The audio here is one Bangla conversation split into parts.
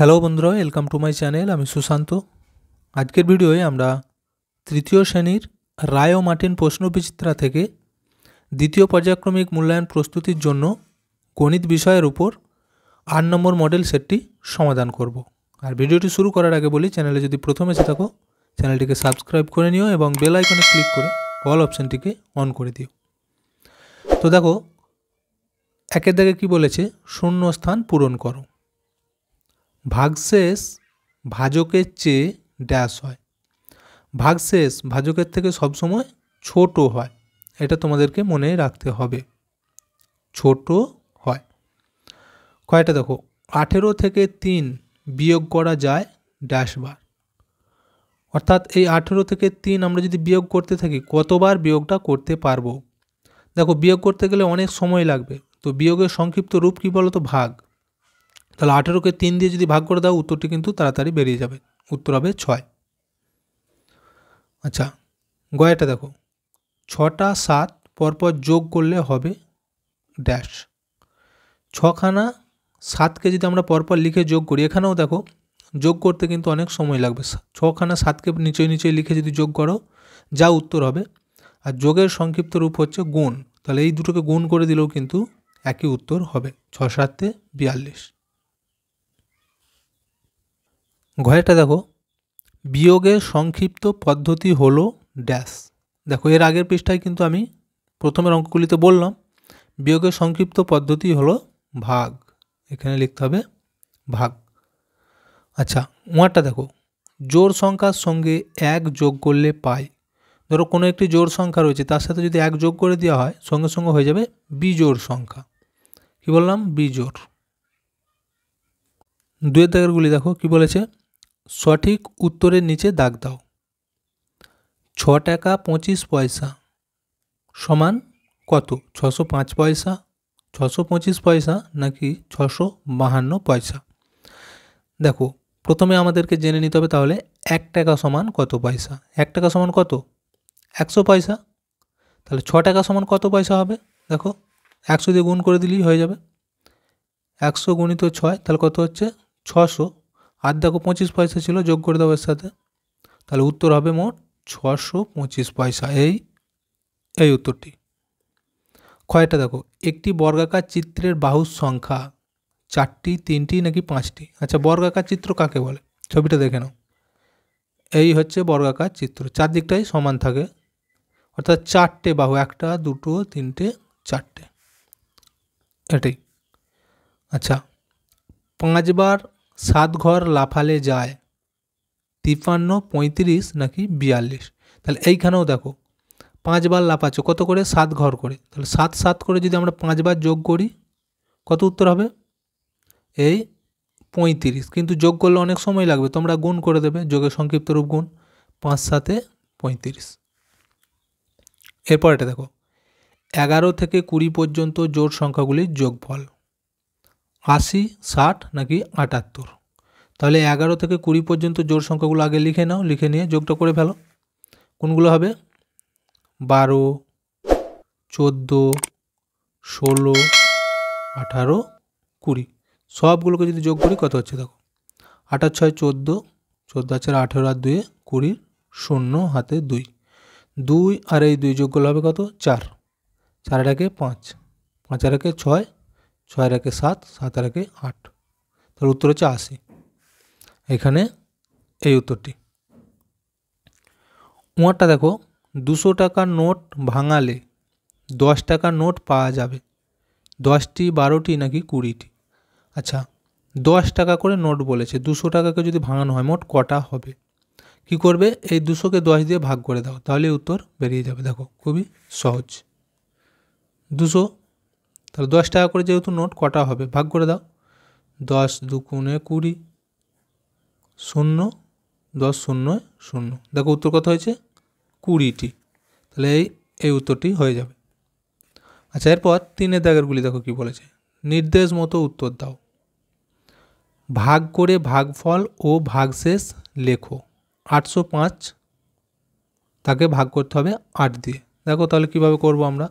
হ্যালো বন্ধুরা ওয়েলকাম টু মাই চ্যানেল আমি সুশান্ত আজকের ভিডিওয়ে আমরা তৃতীয় শ্রেণীর রায় ও মার্টিন প্রশ্নবিচিত্রা থেকে দ্বিতীয় পর্যায়ক্রমিক মূল্যায়ন প্রস্তুতির জন্য গণিত বিষয়ের উপর আট নম্বর মডেল সেটটি সমাধান করব। আর ভিডিওটি শুরু করার আগে বলি চ্যানেলে যদি প্রথমে এসে থাকো চ্যানেলটিকে সাবস্ক্রাইব করে নিও এবং বেল আইকনে ক্লিক করে কল অপশানটিকে অন করে দিও তো দেখো একের দাগে কি বলেছে শূন্য স্থান পূরণ করো ভাগশেষ ভাজকের চেয়ে ড্যাশ হয় ভাগশেষ ভাজকের থেকে সবসময় ছোট হয় এটা তোমাদেরকে মনে রাখতে হবে ছোট হয় কয়টা দেখো আঠেরো থেকে তিন বিয়োগ করা যায় ড্যাশবার অর্থাৎ এই আঠেরো থেকে তিন আমরা যদি বিয়োগ করতে থাকি কতবার বিয়োগটা করতে পারবো দেখো বিয়োগ করতে গেলে অনেক সময় লাগবে তো বিয়োগের সংক্ষিপ্ত রূপ কী বলো তো ভাগ তাহলে আঠেরোকে তিন দিয়ে যদি ভাগ করে দাও উত্তরটি কিন্তু তাড়াতাড়ি বেরিয়ে যাবে উত্তর হবে ছয় আচ্ছা গয়াটা দেখো ছটা সাত পরপর যোগ করলে হবে ড্যাশ ছখানা সাতকে যদি আমরা পরপর লিখে যোগ করি এখানেও দেখো যোগ করতে কিন্তু অনেক সময় লাগবে ছখানা সাতকে নিচে নিচে লিখে যদি যোগ করো যা উত্তর হবে আর যোগের সংক্ষিপ্ত রূপ হচ্ছে গুণ তাহলে এই দুটোকে গুণ করে দিলেও কিন্তু একই উত্তর হবে ছ সাতে বিয়াল্লিশ ঘয়েরটা দেখো বিয়োগের সংক্ষিপ্ত পদ্ধতি হলো ড্যাশ দেখো এর আগের পৃষ্ঠায় কিন্তু আমি প্রথমের অঙ্কগুলিতে বললাম বিয়োগের সংক্ষিপ্ত পদ্ধতি হলো ভাগ এখানে লিখতে হবে ভাগ আচ্ছা ওয়ারটা দেখো জোর সংখ্যার সঙ্গে এক যোগ করলে পাই ধরো কোনো একটি জোর সংখ্যা রয়েছে তার সাথে যদি এক যোগ করে দেওয়া হয় সঙ্গে সঙ্গে হয়ে যাবে বিজোর সংখ্যা কি বললাম বিজোর দুয়ের দাগেরগুলি দেখো কি বলেছে সঠিক উত্তরের নিচে দাগ দাও ছ টাকা পঁচিশ পয়সা সমান কত ছশো পাঁচ পয়সা ছশো পঁচিশ পয়সা নাকি ছশো বাহান্ন পয়সা দেখো প্রথমে আমাদেরকে জেনে নিতে হবে তাহলে এক টাকা সমান কত পয়সা এক টাকা সমান কত একশো পয়সা তাহলে ছ টাকা সমান কত পয়সা হবে দেখো একশো দিয়ে গুণ করে দিলেই হয়ে যাবে একশো গুণিত ছয় তাহলে কত হচ্ছে ছশো আর দেখো পঁচিশ পয়সা ছিল যোগ করে দাও এর সাথে তাহলে উত্তর হবে মোট ছশো পঁচিশ পয়সা এই এই উত্তরটি কয়টা দেখো একটি বর্গাকার চিত্রের বাহুর সংখ্যা চারটি তিনটি নাকি পাঁচটি আচ্ছা বর্গাকার চিত্র কাকে বলে ছবিটা দেখে নাও এই হচ্ছে বর্গাকার চিত্র চারদিকটাই সমান থাকে অর্থাৎ চারটে বাহু একটা দুটো তিনটে চারটে এটাই আচ্ছা পাঁচবার সাত ঘর লাফালে যায় তিপ্পান্ন পঁয়ত্রিশ নাকি বিয়াল্লিশ তাহলে এইখানেও দেখো পাঁচবার লাফাচ্ছ কত করে সাত ঘর করে তাহলে সাত সাত করে যদি আমরা পাঁচবার যোগ করি কত উত্তর হবে এই পঁয়ত্রিশ কিন্তু যোগ করলে অনেক সময় লাগবে তোমরা গুণ করে দেবে যোগের সংক্ষিপ্ত রূপ গুণ পাঁচ সাতে পঁয়ত্রিশ এরপর এটা দেখো এগারো থেকে কুড়ি পর্যন্ত জোট সংখ্যাগুলির যোগফল আশি ষাট নাকি আটাত্তর তাহলে এগারো থেকে কুড়ি পর্যন্ত জোর সংখ্যাগুলো আগে লিখে নাও লিখে নিয়ে যোগটা করে ফেলো কোনগুলো হবে বারো চোদ্দো ষোলো আঠারো কুড়ি সবগুলোকে যদি যোগ করি কত হচ্ছে দেখো আঠাশ ছয় চোদ্দো চোদ্দো আছে আঠেরো আর দুয়ে কুড়ির শূন্য হাতে দুই দুই আর এই দুই যোগ করলে হবে কত চার চার পাঁচ পাঁচ আরকে ছয় ছয় রাখে সাত সাত রাখে আট তার উত্তর হচ্ছে আশি এখানে এই উত্তরটি ওয়ারটা দেখো দুশো টাকার নোট ভাঙালে দশ টাকার নোট পাওয়া যাবে দশটি বারোটি নাকি কুড়িটি আচ্ছা দশ টাকা করে নোট বলেছে দুশো টাকাকে যদি ভাঙানো হয় মোট কটা হবে কি করবে এই দুশোকে দশ দিয়ে ভাগ করে দাও তাহলে উত্তর বেরিয়ে যাবে দেখো খুবই সহজ দুশো তাহলে দশ টাকা করে যেহেতু নোট কটা হবে ভাগ করে দাও দশ দুকুণে কুড়ি শূন্য দশ শূন্য শূন্য দেখো উত্তর কত হয়েছে কুড়িটি তাহলে এই এই উত্তরটি হয়ে যাবে আচ্ছা এরপর তিনের দাগেরগুলি দেখো কি বলেছে নির্দেশ মতো উত্তর দাও ভাগ করে ভাগফল ও ভাগশেষ লেখো আটশো পাঁচ তাকে ভাগ করতে হবে আট দিয়ে দেখো তাহলে কিভাবে করব আমরা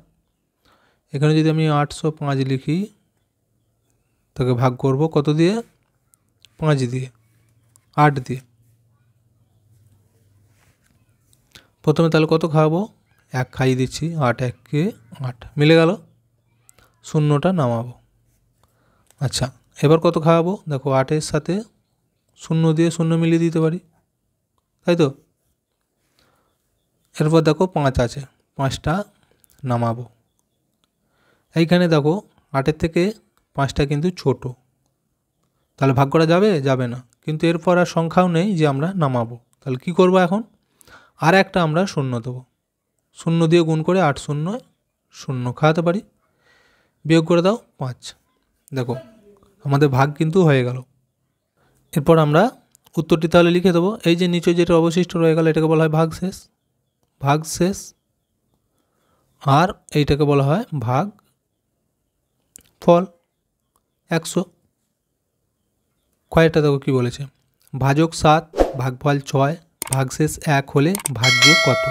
এখানে যদি আমি আটশো পাঁচ লিখি তাকে ভাগ করব কত দিয়ে পাঁচ দিয়ে আট দিয়ে প্রথমে তাহলে কত খাওয়াবো এক খাইয়ে দিচ্ছি আট এককে আট মিলে গেল শূন্যটা নামাবো আচ্ছা এবার কত খাওয়াবো দেখো আটের সাথে শূন্য দিয়ে শূন্য মিলিয়ে দিতে পারি তাই তো এরপর দেখো পাঁচ আছে পাঁচটা নামাবো এইখানে দেখো আটের থেকে পাঁচটা কিন্তু ছোট তাহলে ভাগ করা যাবে যাবে না কিন্তু এরপর আর সংখ্যাও নেই যে আমরা নামাবো তাহলে কি করব এখন আর একটা আমরা শূন্য দেবো শূন্য দিয়ে গুণ করে আট শূন্য শূন্য খাওয়াতে পারি বিয়োগ করে দাও পাঁচ দেখো আমাদের ভাগ কিন্তু হয়ে গেল এরপর আমরা উত্তরটি তাহলে লিখে দেবো এই যে নিচে যেটা অবশিষ্ট রয়ে গেল এটাকে বলা হয় ভাগ শেষ ভাগ শেষ আর এইটাকে বলা হয় ভাগ ফল একশো কয়েকটা দেখো কী বলেছে ভাজক সাত ভাগফল ছয় ভাগশেষ এক হলে ভাগ্য কত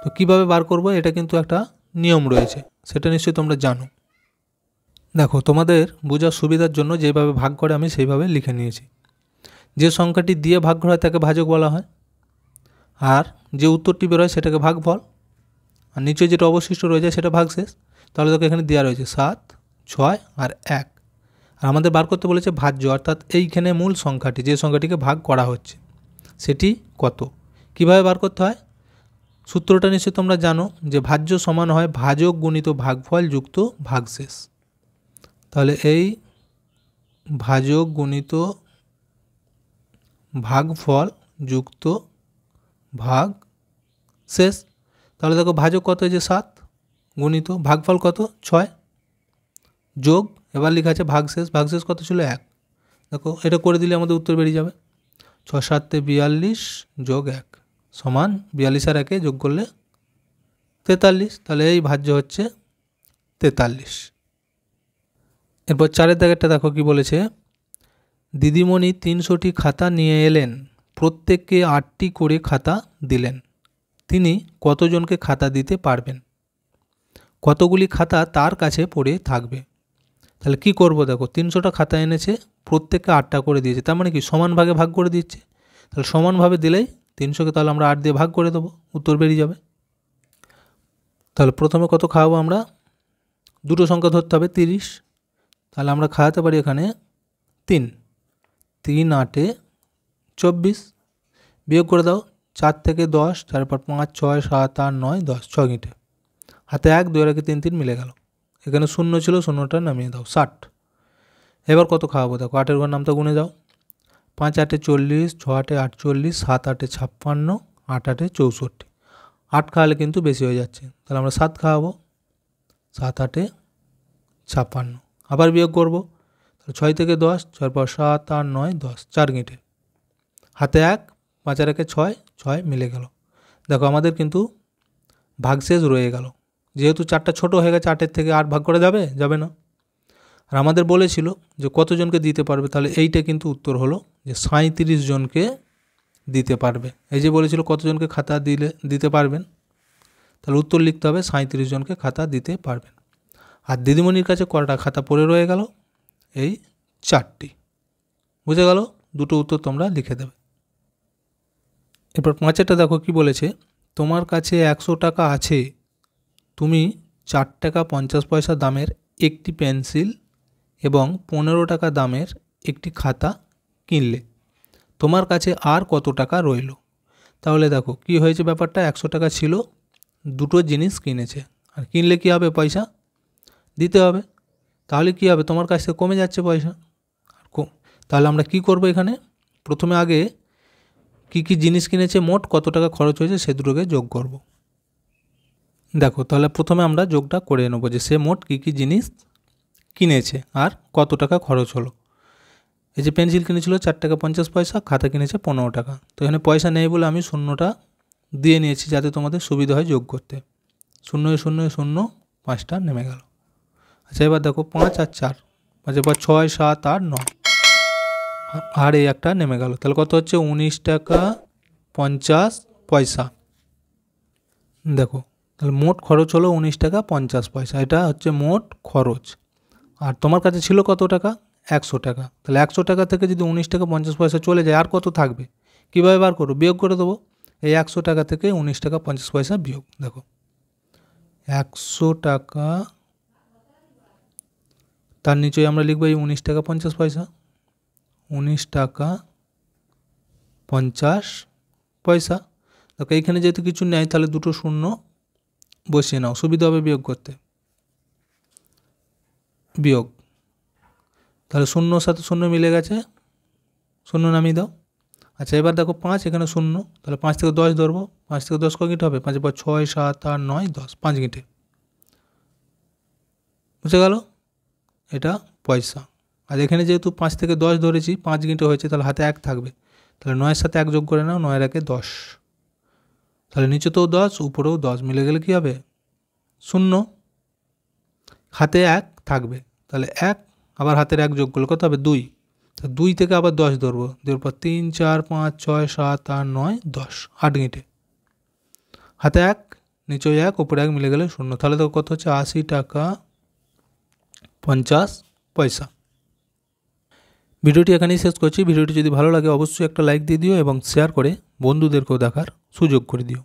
তো কিভাবে বার করব এটা কিন্তু একটা নিয়ম রয়েছে সেটা নিশ্চয়ই তোমরা জানো দেখো তোমাদের বোঝার সুবিধার জন্য যেভাবে ভাগ করে আমি সেইভাবে লিখে নিয়েছি যে সংখ্যাটি দিয়ে ভাগ করা হয় তাকে ভাজক বলা হয় আর যে উত্তরটি বেরোয় সেটাকে ভাগ ফল আর নিচে যেটা অবশিষ্ট রয়েছে সেটা ভাগশেষ তাহলে তোকে এখানে দেওয়া রয়েছে সাত ছয় আর এক আর আমাদের বার করতে বলেছে ভাজ্য অর্থাৎ এইখানে মূল সংখ্যাটি যে সংখ্যাটিকে ভাগ করা হচ্ছে সেটি কত কিভাবে বার করতে হয় সূত্রটা নিশ্চয়ই তোমরা জানো যে ভাজ্য সমান হয় ভাজক গুণিত ভাগফল যুক্ত ভাগশেষ তাহলে এই ভাজক গুণিত ভাগফল যুক্ত ভাগ শেষ তাহলে দেখো ভাজক কত হয়েছে সাত গুণিত ভাগফল কত ছয় যোগ এবার লেখা আছে ভাগশেষ ভাগশেষ কত ছিল এক দেখো এটা করে দিলে আমাদের উত্তর বেরিয়ে যাবে ছ সাতে বিয়াল্লিশ যোগ এক সমান বিয়াল্লিশ আর একে যোগ করলে তেতাল্লিশ তাহলে এই ভাজ্য হচ্ছে তেতাল্লিশ এরপর চারের দাগেরটা দেখো কি বলেছে দিদিমণি তিনশোটি খাতা নিয়ে এলেন প্রত্যেককে আটটি করে খাতা দিলেন তিনি কতজনকে খাতা দিতে পারবেন কতগুলি খাতা তার কাছে পড়ে থাকবে তাহলে কি করব দেখো তিনশোটা খাতা এনেছে প্রত্যেককে আটটা করে দিয়েছে তার মানে কি সমান ভাগে ভাগ করে দিচ্ছে তাহলে সমানভাবে দিলেই তিনশোকে তাহলে আমরা আট দিয়ে ভাগ করে দেবো উত্তর বেরিয়ে যাবে তাহলে প্রথমে কত খাওয়াবো আমরা দুটো সংখ্যা ধরতে হবে তিরিশ তাহলে আমরা খাওয়াতে পারি এখানে তিন তিন আটে চব্বিশ বিয়োগ করে দাও চার থেকে দশ তারপর পাঁচ ছয় সাত আট নয় দশ ছ গিঁটে হাতে এক দুই আগে তিন তিন মিলে গেল এখানে শূন্য ছিল শূন্যটা নামিয়ে দাও ষাট এবার কত খাওয়াবো দেখো আটের ঘর নামটা গুনে দাও পাঁচ আটে চল্লিশ ছ আটে আটচল্লিশ সাত আটে ছাপ্পান্ন আট আটে চৌষট্টি আট খাওয়ালে কিন্তু বেশি হয়ে যাচ্ছে তাহলে আমরা সাত খাওয়াবো সাত আটে ছাপ্পান্ন আবার বিয়োগ করবো তাহলে ছয় থেকে দশ ছয় পর সাত আট নয় দশ চার গেঁটে হাতে এক পাঁচ আর একে ছয় ছয় মিলে গেল দেখো আমাদের কিন্তু ভাগশেষ রয়ে গেল যেহেতু চারটা ছোট হয়ে গেছে আটের থেকে আট ভাগ করে যাবে যাবে না আর আমাদের বলেছিল যে কতজনকে দিতে পারবে তাহলে এইটা কিন্তু উত্তর হলো যে সাঁত্রিশ জনকে দিতে পারবে এই যে বলেছিল কতজনকে খাতা দিলে দিতে পারবেন তাহলে উত্তর লিখতে হবে সাঁত্রিশ জনকে খাতা দিতে পারবেন আর দিদিমণির কাছে কটা খাতা পড়ে রয়ে গেল এই চারটি বুঝে গেল দুটো উত্তর তোমরা লিখে দেবে এরপর পাঁচেরটা দেখো কি বলেছে তোমার কাছে একশো টাকা আছে তুমি চার টাকা পঞ্চাশ পয়সা দামের একটি পেন্সিল এবং পনেরো টাকা দামের একটি খাতা কিনলে তোমার কাছে আর কত টাকা রইল তাহলে দেখো কি হয়েছে ব্যাপারটা একশো টাকা ছিল দুটো জিনিস কিনেছে আর কিনলে কি হবে পয়সা দিতে হবে তাহলে কি হবে তোমার কাছ থেকে কমে যাচ্ছে পয়সা আর তাহলে আমরা কি করব এখানে প্রথমে আগে কি কি জিনিস কিনেছে মোট কত টাকা খরচ হয়েছে সে দুটোকে যোগ করবো দেখো তাহলে প্রথমে আমরা যোগটা করে নেবো যে সে মোট কী কী জিনিস কিনেছে আর কত টাকা খরচ হলো এই যে পেন্সিল কিনেছিল চার টাকা পঞ্চাশ পয়সা খাতা কিনেছে পনেরো টাকা তো এখানে পয়সা নেই বলে আমি শূন্যটা দিয়ে নিয়েছি যাতে তোমাদের সুবিধা হয় যোগ করতে শূন্য শূন্য শূন্য পাঁচটা নেমে গেল আচ্ছা এবার দেখো পাঁচ আর চার আচ্ছা এবার ছয় সাত আর নয় আর এই একটা নেমে গেল তাহলে কত হচ্ছে উনিশ টাকা পঞ্চাশ পয়সা দেখো তাহলে মোট খরচ হলো উনিশ টাকা পঞ্চাশ পয়সা এটা হচ্ছে মোট খরচ আর তোমার কাছে ছিল কত টাকা একশো টাকা তাহলে একশো টাকা থেকে যদি উনিশ টাকা পঞ্চাশ পয়সা চলে যায় আর কত থাকবে কীভাবে বার করো বিয়োগ করে দেবো এই একশো টাকা থেকে উনিশ টাকা পঞ্চাশ পয়সা বিয়োগ দেখো একশো টাকা তার নিচে আমরা লিখবো এই উনিশ টাকা পঞ্চাশ পয়সা উনিশ টাকা পঞ্চাশ পয়সা দেখো এইখানে যেহেতু কিছু নেয় তাহলে দুটো শূন্য বসিয়ে নাও সুবিধা হবে বিয়োগ করতে বিয়োগ তাহলে শূন্য সাথে শূন্য মিলে গেছে শূন্য নামিয়ে দাও আচ্ছা এবার দেখো পাঁচ এখানে শূন্য তাহলে পাঁচ থেকে দশ ধরবো পাঁচ থেকে দশ কয় হবে পাঁচ পর ছয় সাত আট নয় দশ পাঁচ গিটে বুঝে গেল এটা পয়সা আর এখানে যেহেতু পাঁচ থেকে দশ ধরেছি পাঁচ গিটে হয়েছে তাহলে হাতে এক থাকবে তাহলে নয়ের সাথে এক যোগ করে নাও নয়ের একে দশ তাহলে নিচেতেও দশ উপরেও দশ মিলে গেলে কী হবে শূন্য হাতে এক থাকবে তাহলে এক আবার হাতের এক যোগ করলে কত হবে দুই তা দুই থেকে আবার দশ ধরবো দেওয়ার পর তিন চার পাঁচ ছয় সাত আট নয় দশ আট গেঁটে হাতে এক নিচে এক ওপরে এক মিলে গেলে শূন্য তাহলে তো কত হচ্ছে আশি টাকা পঞ্চাশ পয়সা ভিডিওটি এখানেই শেষ করছি ভিডিওটি যদি ভালো লাগে অবশ্যই একটা লাইক দিয়ে দিও এবং শেয়ার করে বন্ধুদেরকেও দেখার সুযোগ করে দিও